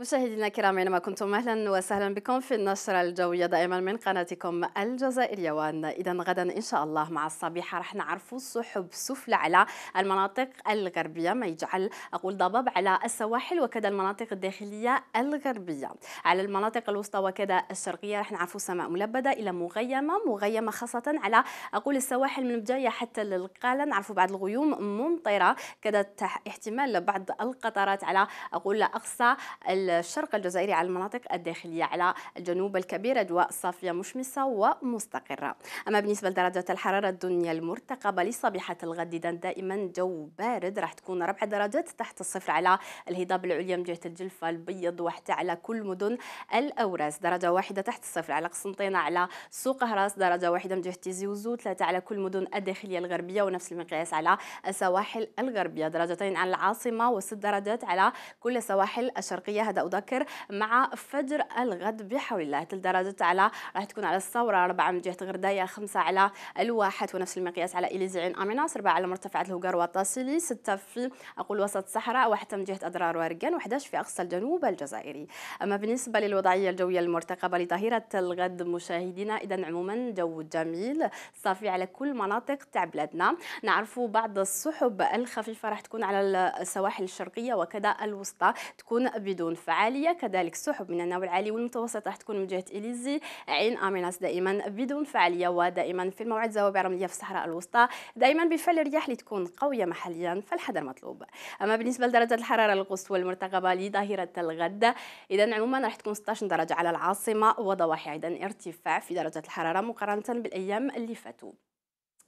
مشاهدينا الكرام اينما كنتم اهلا وسهلا بكم في النشره الجويه دائما من قناتكم الجزائريه وان اذا غدا ان شاء الله مع الصبيحه راح نعرفوا سحب سفلى على المناطق الغربيه ما يجعل اقول ضباب على السواحل وكذا المناطق الداخليه الغربيه على المناطق الوسطى وكذا الشرقيه راح نعرفوا سماء ملبده الى مغيمه مغيمه خاصه على اقول السواحل من بدايه حتى للقاله نعرفوا بعض الغيوم ممطره كذا احتمال بعض القطرات على اقول اقصى الشرق الجزائري على المناطق الداخلية على الجنوب الكبير أجواء صافية مشمسة ومستقرة أما بالنسبة لدرجة الحرارة الدنيا المرتقبة لصبيحة الغد دائما جو بارد راح تكون ربع درجات تحت الصفر على الهضاب العليا من جهة الجلفة البيض وحتى على كل مدن الأوراس درجة واحدة تحت الصفر على قسنطينة على سوق هراس درجة واحدة من جهة تيزي وزو ثلاثة على كل مدن الداخلية الغربية ونفس المقياس على السواحل الغربية درجتين على العاصمة وست درجات على كل السواحل الشرقية هذا أذكر مع فجر الغد بحول الله ثلث درجة على راح تكون على الثورة أربعة من جهة غرداية خمسة على الواحد ونفس المقياس على إليزعين أميناس أربعة على مرتفعات الهوكار وطاسيلي ستة في أقول وسط الصحراء وحتى من جهة أضرار وارقان و11 في أقصى الجنوب الجزائري أما بالنسبة للوضعية الجوية المرتقبة لظهيرة الغد مشاهدينا إذا عموما جو جميل صافي على كل مناطق تاع بلادنا نعرفوا بعض السحب الخفيفة راح تكون على السواحل الشرقية وكذا الوسطى تكون بدون فعل عالية كذلك السحب من النوع العالي والمتوسط راح تكون من جهة إليزي عين أميناس دائما بدون فعالية ودائما في الموعد زوابع رملية في الصحراء الوسطى دائما بفعل الرياح اللي تكون قوية محليا فالحذر مطلوب أما بالنسبة لدرجة الحرارة القصوى والمرتقبة لظاهرة الغد إذا عموما راح تكون 16 درجة على العاصمة وضواحي أيضا ارتفاع في درجة الحرارة مقارنة بالأيام اللي فاتوا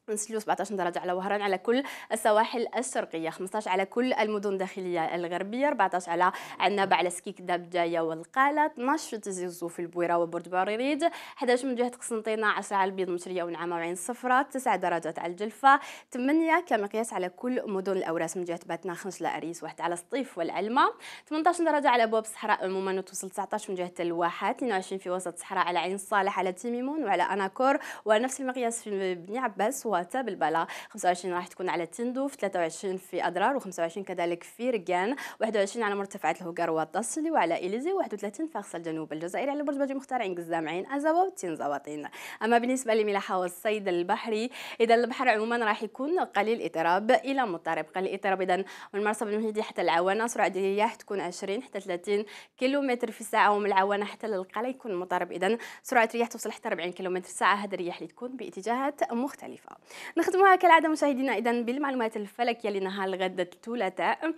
نسلو 17 درجة على وهران على كل السواحل الشرقية 15 على كل المدن الداخلية الغربية 14 على عنابة على سكيك داب جاية والقالة 12 في تزيزو في البويرة وبرج باريريد 11 من جهة قسنطينة 10 على البيض مشرية ونعامة وعين صفراء 9 درجات على الجلفة 8 كمقياس على كل مدن الأوراس من جهة باتنا خنشلة لأريس 1 على سطيف والعلمة 18 درجة على بواب الصحراء عموما وتوصل 19 من جهة الواحة 22 في وسط الصحراء على عين صالح على تيميمون وعلى أناكور ونفس المقياس في بني عباس وتا بالبلا 25 راح تكون على تندوف 23 في أضرار و25 كذلك في رجان 21 على مرتفعات الهجر والتصلي وعلى إليزي 31 في أقصى الجنوب الجزائري على برج باجي مختار عين قزام عين أزوا وتين زواطين أما بالنسبة لملاحة والصيد البحري إذا البحر عموما راح يكون قليل اضطراب إلى مضطرب قليل اضطراب إذا من مرسى بن مهدي حتى العوانة سرعة الرياح تكون 20 حتى 30 كيلومتر في الساعة ومن العوانة حتى للقلا يكون مضطرب إذا سرعة الرياح توصل حتى 40 كيلومتر في الساعة هذا الرياح اللي تكون باتجاهات مختلفة نختموها كالعاده مشاهدينا اذا بالمعلومات الفلكيه لنهار الغد الثلاثاء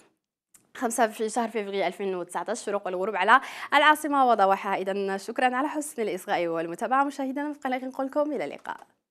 خمسة في شهر فبراير 2019 شروق والغروب على العاصمه وضواحها اذا شكرا على حسن الاصغاء والمتابعه مشاهدينا في قناه نقول لكم الى اللقاء